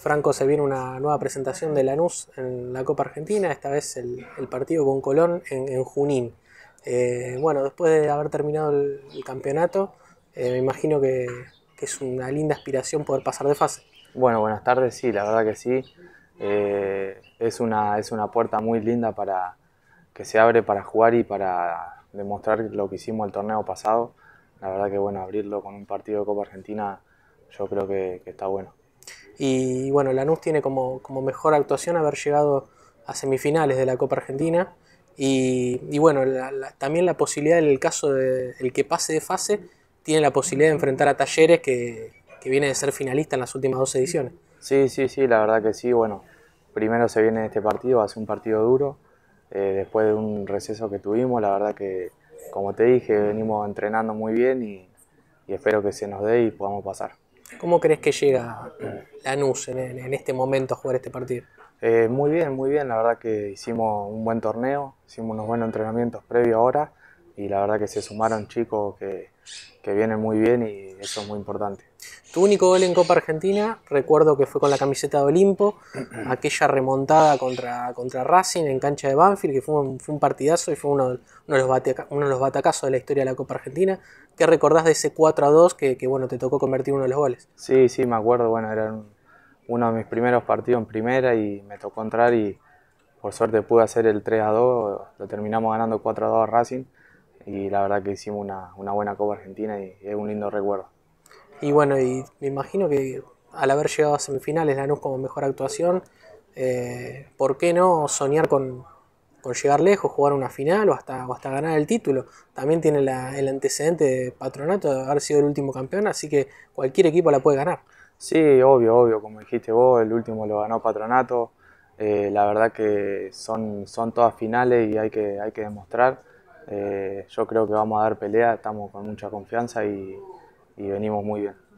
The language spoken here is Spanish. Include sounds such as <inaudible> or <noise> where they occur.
Franco se viene una nueva presentación de Lanús en la Copa Argentina, esta vez el, partido con Colón en, Junín. Eh, bueno, después de haber terminado el, campeonato, eh, me imagino que, es una linda aspiración poder pasar de fase. Bueno, buenas tardes, sí, la verdad que sí. Eh, es, una, es una puerta muy linda para que se abre para jugar y para demostrar lo que hicimos el torneo pasado. La verdad que bueno, abrirlo con un partido de Copa Argentina yo creo que está bueno. Y bueno, Lanús tiene como, mejor actuación haber llegado a semifinales de la Copa Argentina. Y, bueno, también la posibilidad, en el caso del que pase de fase, tiene la posibilidad de enfrentar a Talleres que, viene de ser finalista en las últimas dos ediciones. Sí, sí, sí, la verdad que sí. Bueno, primero se viene este partido, hace un partido duro. Eh, después de un receso que tuvimos, la verdad que, como te dije, venimos entrenando muy bien y espero que se nos dé y podamos pasar. ¿Cómo crees que llega Lanús en, en este momento a jugar este partido? Eh, muy bien, muy bien. La verdad que hicimos un buen torneo, hicimos unos buenos entrenamientos previo ahora y la verdad que se sumaron chicos que, que vienen muy bien y eso es muy importante. Tu único gol en Copa Argentina, recuerdo que fue con la camiseta de Olimpo, <clears throat> aquella remontada contra, contra Racing en cancha de Banfield, que fue un, partidazo y fue uno, de los de batacazos de la historia de la Copa Argentina. ¿Qué recordás de ese 4 a 2 que, bueno, te tocó convertir uno de los goles? Sí, sí, me acuerdo, bueno, era uno de mis primeros partidos en primera y me tocó entrar y por suerte pude hacer el 3 a 2, lo terminamos ganando 4 a 2 a Racing y la verdad que hicimos una, una buena Copa Argentina y es un lindo recuerdo. Y bueno, y me imagino que al haber llegado a semifinales Lanús como mejor actuación, eh, ¿por qué no soñar con, llegar lejos, jugar una final o hasta, hasta ganar el título? También tiene el antecedente de Patronato de haber sido el último campeón, así que cualquier equipo la puede ganar. Sí, obvio, obvio, como dijiste vos, el último lo ganó Patronato. Eh, la verdad que son, son todas finales y hay que, hay que demostrar. Eh, yo creo que vamos a dar pelea, estamos con mucha confianza y, y venimos muy bien.